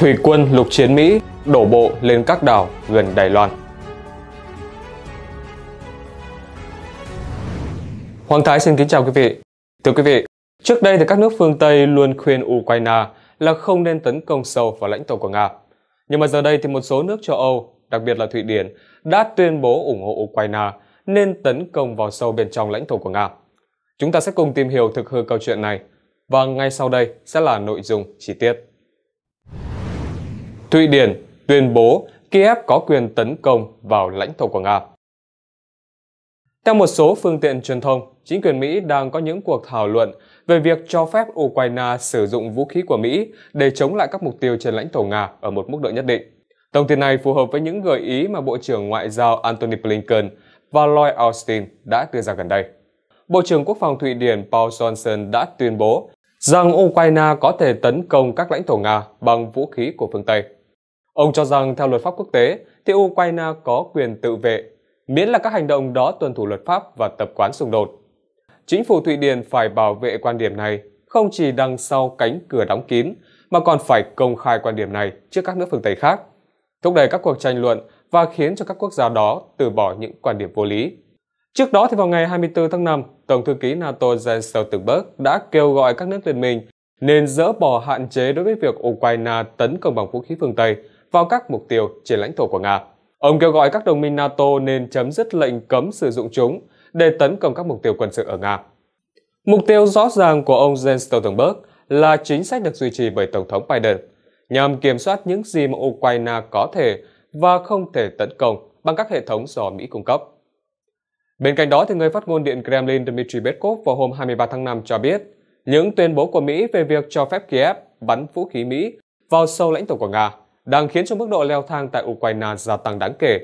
thủy quân lục chiến Mỹ đổ bộ lên các đảo gần Đài Loan. Hoàng Thái xin kính chào quý vị. Thưa quý vị, trước đây thì các nước phương Tây luôn khuyên Ukraine là không nên tấn công sâu vào lãnh thổ của Nga. Nhưng mà giờ đây thì một số nước châu Âu, đặc biệt là Thụy Điển, đã tuyên bố ủng hộ Ukraine nên tấn công vào sâu bên trong lãnh thổ của Nga. Chúng ta sẽ cùng tìm hiểu thực hư câu chuyện này và ngay sau đây sẽ là nội dung chi tiết. Thụy Điển tuyên bố Kiev có quyền tấn công vào lãnh thổ của Nga. Theo một số phương tiện truyền thông, chính quyền Mỹ đang có những cuộc thảo luận về việc cho phép Ukraine sử dụng vũ khí của Mỹ để chống lại các mục tiêu trên lãnh thổ Nga ở một mức độ nhất định. Thông tin này phù hợp với những gợi ý mà Bộ trưởng Ngoại giao Antony Blinken và Lloyd Austin đã đưa ra gần đây. Bộ trưởng Quốc phòng Thụy Điển Paul Johnson đã tuyên bố rằng Ukraine có thể tấn công các lãnh thổ Nga bằng vũ khí của phương Tây. Ông cho rằng theo luật pháp quốc tế thì Ukraine có quyền tự vệ, miễn là các hành động đó tuân thủ luật pháp và tập quán xung đột. Chính phủ Thụy Điển phải bảo vệ quan điểm này không chỉ đằng sau cánh cửa đóng kín mà còn phải công khai quan điểm này trước các nước phương Tây khác, thúc đẩy các cuộc tranh luận và khiến cho các quốc gia đó từ bỏ những quan điểm vô lý. Trước đó thì vào ngày 24 tháng 5, Tổng thư ký NATO Jens Stoltenberg đã kêu gọi các nước liên minh nên dỡ bỏ hạn chế đối với việc Ukraine tấn công bằng vũ khí phương Tây vào các mục tiêu trên lãnh thổ của Nga. Ông kêu gọi các đồng minh NATO nên chấm dứt lệnh cấm sử dụng chúng để tấn công các mục tiêu quân sự ở Nga. Mục tiêu rõ ràng của ông Jens Stoltenberg là chính sách được duy trì bởi Tổng thống Biden nhằm kiểm soát những gì mà Ukraine có thể và không thể tấn công bằng các hệ thống do Mỹ cung cấp. Bên cạnh đó, thì người phát ngôn Điện Kremlin Dmitry Peskov vào hôm 23 tháng 5 cho biết những tuyên bố của Mỹ về việc cho phép Kiev bắn vũ khí Mỹ vào sâu lãnh thổ của Nga đang khiến cho mức độ leo thang tại Ukraine gia tăng đáng kể.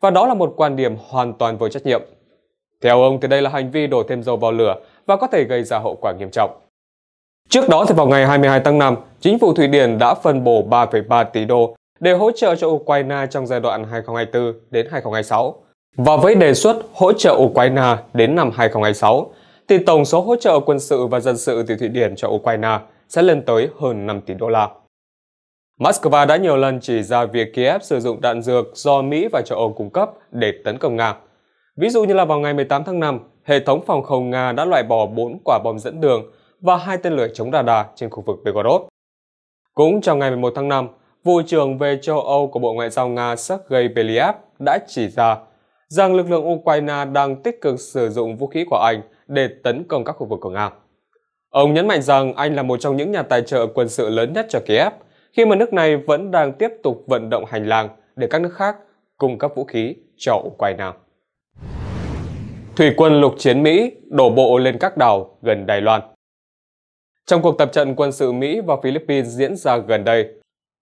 Và đó là một quan điểm hoàn toàn vô trách nhiệm. Theo ông thì đây là hành vi đổ thêm dầu vào lửa và có thể gây ra hậu quả nghiêm trọng. Trước đó thì vào ngày 22 tháng 5, chính phủ Thụy Điển đã phân bổ 3,3 tỷ đô để hỗ trợ cho Ukraine trong giai đoạn 2024 đến 2026. Và với đề xuất hỗ trợ Ukraine đến năm 2026, thì tổng số hỗ trợ quân sự và dân sự từ Thụy Điển cho Ukraine sẽ lên tới hơn 5 tỷ đô la. Moscow đã nhiều lần chỉ ra việc Kiev sử dụng đạn dược do Mỹ và châu Âu cung cấp để tấn công Nga. Ví dụ như là vào ngày 18 tháng 5, hệ thống phòng không Nga đã loại bỏ 4 quả bom dẫn đường và hai tên lửa chống radar trên khu vực Belgorod. Cũng trong ngày 11 tháng 5, Vụ trưởng về châu Âu của Bộ Ngoại giao Nga Sergei Belyaev đã chỉ ra rằng lực lượng Ukraine đang tích cực sử dụng vũ khí của Anh để tấn công các khu vực của Nga. Ông nhấn mạnh rằng Anh là một trong những nhà tài trợ quân sự lớn nhất cho Kiev – khi mà nước này vẫn đang tiếp tục vận động hành lang để các nước khác cung cấp vũ khí cho Ukraine. Thủy quân lục chiến Mỹ đổ bộ lên các đảo gần Đài Loan Trong cuộc tập trận quân sự Mỹ và Philippines diễn ra gần đây,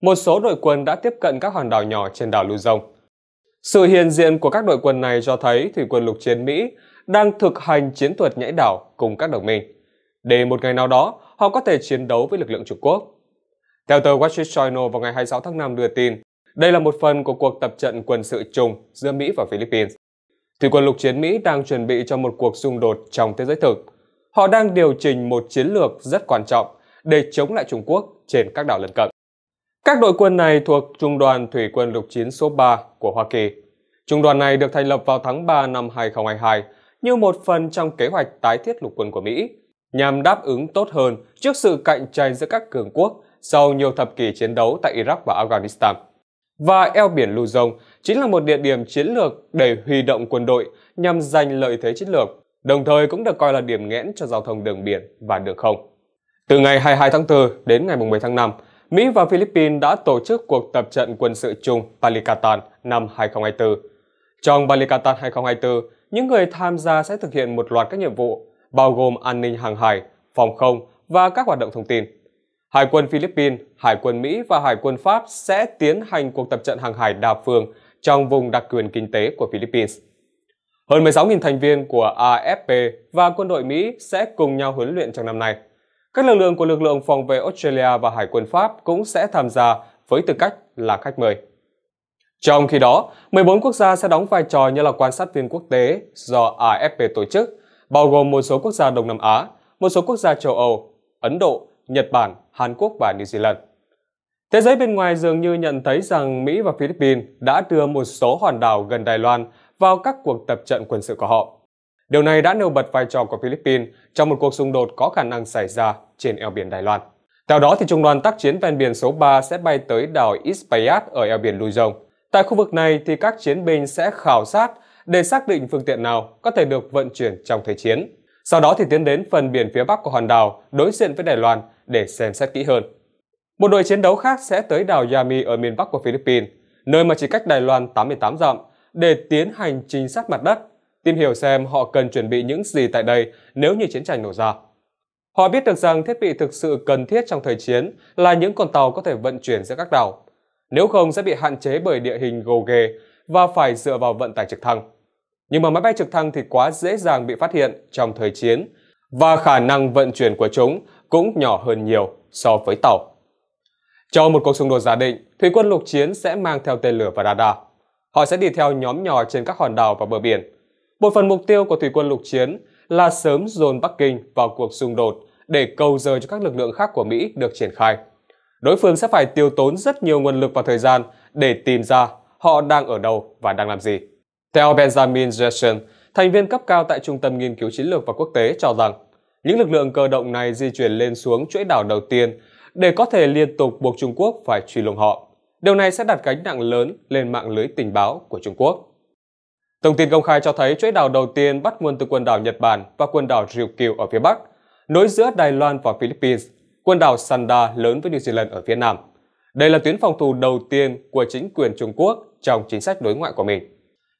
một số đội quân đã tiếp cận các hòn đảo nhỏ trên đảo Luzon. Sự hiện diện của các đội quân này cho thấy thủy quân lục chiến Mỹ đang thực hành chiến thuật nhảy đảo cùng các đồng minh. Để một ngày nào đó, họ có thể chiến đấu với lực lượng Trung Quốc. Theo tờ Wall Street Journal vào ngày 26 tháng 5 đưa tin, đây là một phần của cuộc tập trận quân sự chung giữa Mỹ và Philippines. Thủy quân lục chiến Mỹ đang chuẩn bị cho một cuộc xung đột trong thế giới thực. Họ đang điều chỉnh một chiến lược rất quan trọng để chống lại Trung Quốc trên các đảo lân cận. Các đội quân này thuộc Trung đoàn Thủy quân lục chiến số 3 của Hoa Kỳ. Trung đoàn này được thành lập vào tháng 3 năm 2022 như một phần trong kế hoạch tái thiết lục quân của Mỹ, nhằm đáp ứng tốt hơn trước sự cạnh tranh giữa các cường quốc sau nhiều thập kỷ chiến đấu tại Iraq và Afghanistan. Và eo biển Luzon chính là một địa điểm chiến lược để huy động quân đội nhằm giành lợi thế chiến lược, đồng thời cũng được coi là điểm nghẽn cho giao thông đường biển và đường không. Từ ngày 22 tháng 4 đến ngày 10 tháng 5, Mỹ và Philippines đã tổ chức cuộc tập trận quân sự chung Palikatan năm 2024. Trong Palikatan 2024, những người tham gia sẽ thực hiện một loạt các nhiệm vụ, bao gồm an ninh hàng hải, phòng không và các hoạt động thông tin. Hải quân Philippines, Hải quân Mỹ và Hải quân Pháp sẽ tiến hành cuộc tập trận hàng hải đa phương trong vùng đặc quyền kinh tế của Philippines. Hơn 16.000 thành viên của AFP và quân đội Mỹ sẽ cùng nhau huấn luyện trong năm nay. Các lực lượng của lực lượng phòng vệ Australia và Hải quân Pháp cũng sẽ tham gia với tư cách là khách mời. Trong khi đó, 14 quốc gia sẽ đóng vai trò như là quan sát viên quốc tế do AFP tổ chức, bao gồm một số quốc gia Đông Nam Á, một số quốc gia châu Âu, Ấn Độ, Nhật Bản, Hàn Quốc và New Zealand. Thế giới bên ngoài dường như nhận thấy rằng Mỹ và Philippines đã đưa một số hòn đảo gần Đài Loan vào các cuộc tập trận quân sự của họ. Điều này đã nêu bật vai trò của Philippines trong một cuộc xung đột có khả năng xảy ra trên eo biển Đài Loan. Theo đó, thì trung đoàn tác chiến ven biển số 3 sẽ bay tới đảo Ispayat ở eo biển Luzon. Tại khu vực này, thì các chiến binh sẽ khảo sát để xác định phương tiện nào có thể được vận chuyển trong thời chiến sau đó thì tiến đến phần biển phía bắc của hòn đảo đối diện với Đài Loan để xem xét kỹ hơn. Một đội chiến đấu khác sẽ tới đảo Yami ở miền bắc của Philippines, nơi mà chỉ cách Đài Loan 88 dặm, để tiến hành trinh sát mặt đất, tìm hiểu xem họ cần chuẩn bị những gì tại đây nếu như chiến tranh nổ ra. Họ biết được rằng thiết bị thực sự cần thiết trong thời chiến là những con tàu có thể vận chuyển giữa các đảo, nếu không sẽ bị hạn chế bởi địa hình gồ ghề và phải dựa vào vận tải trực thăng nhưng mà máy bay trực thăng thì quá dễ dàng bị phát hiện trong thời chiến và khả năng vận chuyển của chúng cũng nhỏ hơn nhiều so với tàu. Cho một cuộc xung đột giả định, thủy quân lục chiến sẽ mang theo tên lửa và radar. Họ sẽ đi theo nhóm nhỏ trên các hòn đảo và bờ biển. Một phần mục tiêu của thủy quân lục chiến là sớm dồn Bắc Kinh vào cuộc xung đột để cầu giờ cho các lực lượng khác của Mỹ được triển khai. Đối phương sẽ phải tiêu tốn rất nhiều nguồn lực và thời gian để tìm ra họ đang ở đâu và đang làm gì. Theo Benjamin Jackson, thành viên cấp cao tại Trung tâm Nghiên cứu Chiến lược và Quốc tế cho rằng, những lực lượng cơ động này di chuyển lên xuống chuỗi đảo đầu tiên để có thể liên tục buộc Trung Quốc phải truy lùng họ. Điều này sẽ đặt gánh nặng lớn lên mạng lưới tình báo của Trung Quốc. Thông tin công khai cho thấy chuỗi đảo đầu tiên bắt nguồn từ quần đảo Nhật Bản và quần đảo Ryukyu ở phía Bắc, nối giữa Đài Loan và Philippines, quần đảo Sanda lớn với New Zealand ở phía Nam. Đây là tuyến phòng thủ đầu tiên của chính quyền Trung Quốc trong chính sách đối ngoại của mình.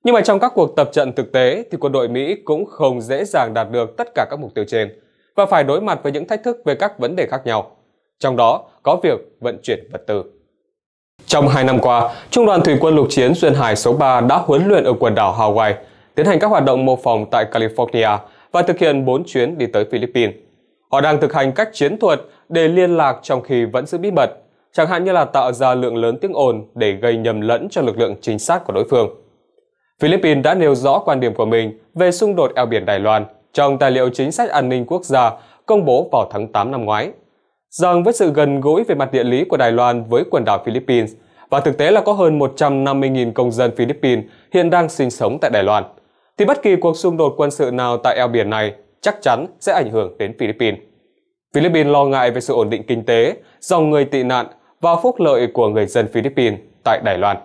Nhưng mà trong các cuộc tập trận thực tế thì quân đội Mỹ cũng không dễ dàng đạt được tất cả các mục tiêu trên và phải đối mặt với những thách thức về các vấn đề khác nhau, trong đó có việc vận chuyển vật tư. Trong hai năm qua, Trung đoàn Thủy quân Lục chiến Duyên Hải số 3 đã huấn luyện ở quần đảo Hawaii, tiến hành các hoạt động mô phỏng tại California và thực hiện 4 chuyến đi tới Philippines. Họ đang thực hành các chiến thuật để liên lạc trong khi vẫn giữ bí mật, chẳng hạn như là tạo ra lượng lớn tiếng ồn để gây nhầm lẫn cho lực lượng chính xác của đối phương. Philippines đã nêu rõ quan điểm của mình về xung đột eo biển Đài Loan trong tài liệu chính sách an ninh quốc gia công bố vào tháng 8 năm ngoái, rằng với sự gần gũi về mặt địa lý của Đài Loan với quần đảo Philippines và thực tế là có hơn 150.000 công dân Philippines hiện đang sinh sống tại Đài Loan, thì bất kỳ cuộc xung đột quân sự nào tại eo biển này chắc chắn sẽ ảnh hưởng đến Philippines. Philippines lo ngại về sự ổn định kinh tế, dòng người tị nạn và phúc lợi của người dân Philippines tại Đài Loan.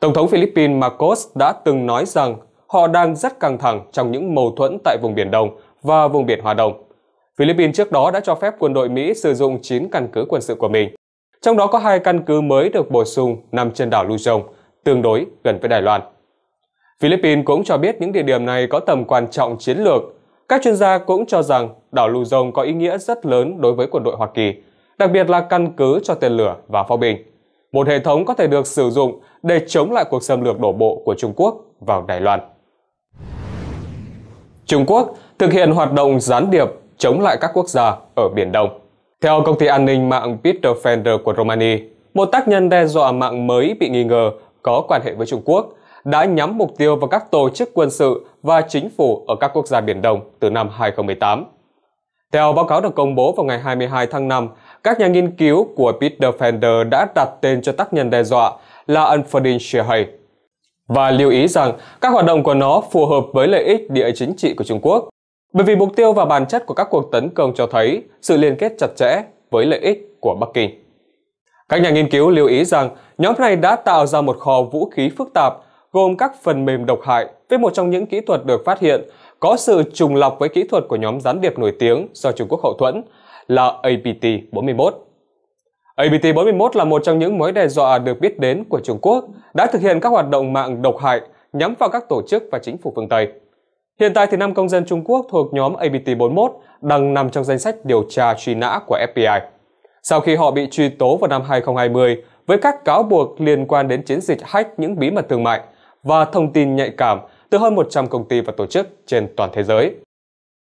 Tổng thống Philippines Marcos đã từng nói rằng họ đang rất căng thẳng trong những mâu thuẫn tại vùng Biển Đông và vùng Biển Hòa Đông. Philippines trước đó đã cho phép quân đội Mỹ sử dụng 9 căn cứ quân sự của mình. Trong đó có hai căn cứ mới được bổ sung nằm trên đảo Luzon, tương đối gần với Đài Loan. Philippines cũng cho biết những địa điểm này có tầm quan trọng chiến lược. Các chuyên gia cũng cho rằng đảo Luzon có ý nghĩa rất lớn đối với quân đội Hoa Kỳ, đặc biệt là căn cứ cho tên lửa và pháo binh một hệ thống có thể được sử dụng để chống lại cuộc xâm lược đổ bộ của Trung Quốc vào Đài Loan. Trung Quốc thực hiện hoạt động gián điệp chống lại các quốc gia ở Biển Đông. Theo công ty an ninh mạng Peter của Romania, một tác nhân đe dọa mạng mới bị nghi ngờ có quan hệ với Trung Quốc đã nhắm mục tiêu vào các tổ chức quân sự và chính phủ ở các quốc gia Biển Đông từ năm 2018. Theo báo cáo được công bố vào ngày 22 tháng 5 các nhà nghiên cứu của Peter Fender đã đặt tên cho tác nhân đe dọa là Unfunded Shareholder và lưu ý rằng các hoạt động của nó phù hợp với lợi ích địa chính trị của Trung Quốc, bởi vì mục tiêu và bản chất của các cuộc tấn công cho thấy sự liên kết chặt chẽ với lợi ích của Bắc Kinh. Các nhà nghiên cứu lưu ý rằng nhóm này đã tạo ra một kho vũ khí phức tạp gồm các phần mềm độc hại với một trong những kỹ thuật được phát hiện có sự trùng lọc với kỹ thuật của nhóm gián điệp nổi tiếng do Trung Quốc hậu thuẫn là APT-41. APT-41 là một trong những mối đe dọa được biết đến của Trung Quốc, đã thực hiện các hoạt động mạng độc hại nhắm vào các tổ chức và chính phủ phương Tây. Hiện tại thì 5 công dân Trung Quốc thuộc nhóm APT-41 đang nằm trong danh sách điều tra truy nã của FBI. Sau khi họ bị truy tố vào năm 2020 với các cáo buộc liên quan đến chiến dịch hack những bí mật thương mại và thông tin nhạy cảm từ hơn 100 công ty và tổ chức trên toàn thế giới.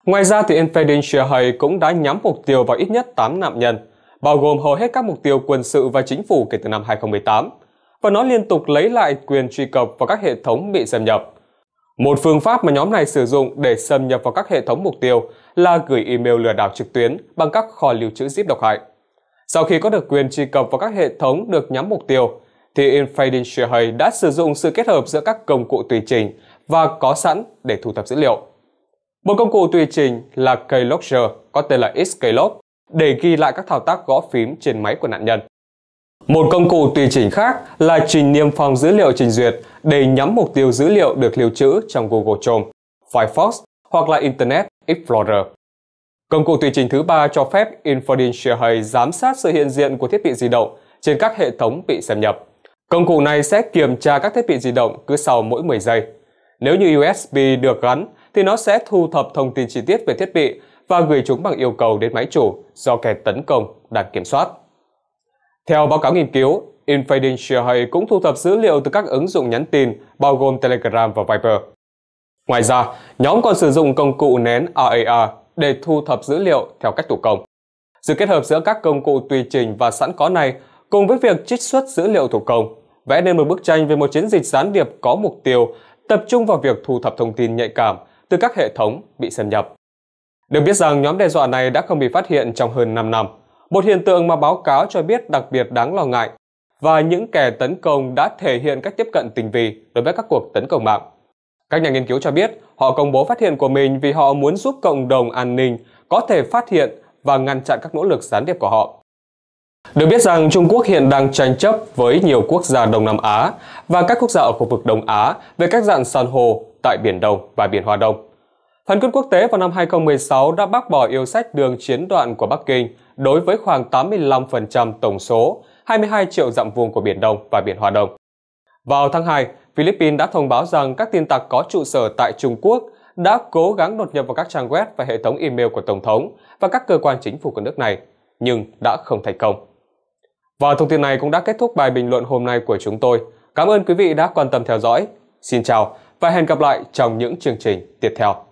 Ngoài ra thì Infantin Hay cũng đã nhắm mục tiêu vào ít nhất 8 nạn nhân, bao gồm hầu hết các mục tiêu quân sự và chính phủ kể từ năm 2018, và nó liên tục lấy lại quyền truy cập vào các hệ thống bị xâm nhập. Một phương pháp mà nhóm này sử dụng để xâm nhập vào các hệ thống mục tiêu là gửi email lừa đảo trực tuyến bằng các kho lưu trữ zip độc hại. Sau khi có được quyền truy cập vào các hệ thống được nhắm mục tiêu, thì Infading Shehey đã sử dụng sự kết hợp giữa các công cụ tùy chỉnh và có sẵn để thu thập dữ liệu. Một công cụ tùy chỉnh là Keylogger, có tên là Xkeylog, để ghi lại các thao tác gõ phím trên máy của nạn nhân. Một công cụ tùy chỉnh khác là trình niêm phong dữ liệu trình duyệt để nhắm mục tiêu dữ liệu được lưu trữ trong Google Chrome, Firefox hoặc là Internet Explorer. Công cụ tùy chỉnh thứ ba cho phép Infodin hay giám sát sự hiện diện của thiết bị di động trên các hệ thống bị xâm nhập. Công cụ này sẽ kiểm tra các thiết bị di động cứ sau mỗi 10 giây. Nếu như USB được gắn, thì nó sẽ thu thập thông tin chi tiết về thiết bị và gửi chúng bằng yêu cầu đến máy chủ do kẻ tấn công đang kiểm soát. Theo báo cáo nghiên cứu, Infading Shihei cũng thu thập dữ liệu từ các ứng dụng nhắn tin, bao gồm Telegram và Viber. Ngoài ra, nhóm còn sử dụng công cụ nén RAR để thu thập dữ liệu theo cách thủ công. Sự kết hợp giữa các công cụ tùy chỉnh và sẵn có này cùng với việc trích xuất dữ liệu thủ công vẽ nên một bức tranh về một chiến dịch gián điệp có mục tiêu tập trung vào việc thu thập thông tin nhạy cảm từ các hệ thống bị xâm nhập. Được biết rằng nhóm đe dọa này đã không bị phát hiện trong hơn 5 năm, một hiện tượng mà báo cáo cho biết đặc biệt đáng lo ngại và những kẻ tấn công đã thể hiện cách tiếp cận tình vi đối với các cuộc tấn công mạng. Các nhà nghiên cứu cho biết họ công bố phát hiện của mình vì họ muốn giúp cộng đồng an ninh có thể phát hiện và ngăn chặn các nỗ lực gián điệp của họ. Được biết rằng Trung Quốc hiện đang tranh chấp với nhiều quốc gia Đông Nam Á và các quốc gia ở khu vực Đông Á về các dạng san hô tại Biển Đông và Biển Hoa Đông. Phán quyết quốc tế vào năm 2016 đã bác bỏ yêu sách đường chiến đoạn của Bắc Kinh đối với khoảng 85% tổng số 22 triệu dặm vuông của Biển Đông và Biển Hoa Đông. Vào tháng 2, Philippines đã thông báo rằng các tin tặc có trụ sở tại Trung Quốc đã cố gắng đột nhập vào các trang web và hệ thống email của Tổng thống và các cơ quan chính phủ của nước này, nhưng đã không thành công. Và thông tin này cũng đã kết thúc bài bình luận hôm nay của chúng tôi. Cảm ơn quý vị đã quan tâm theo dõi. Xin chào và hẹn gặp lại trong những chương trình tiếp theo.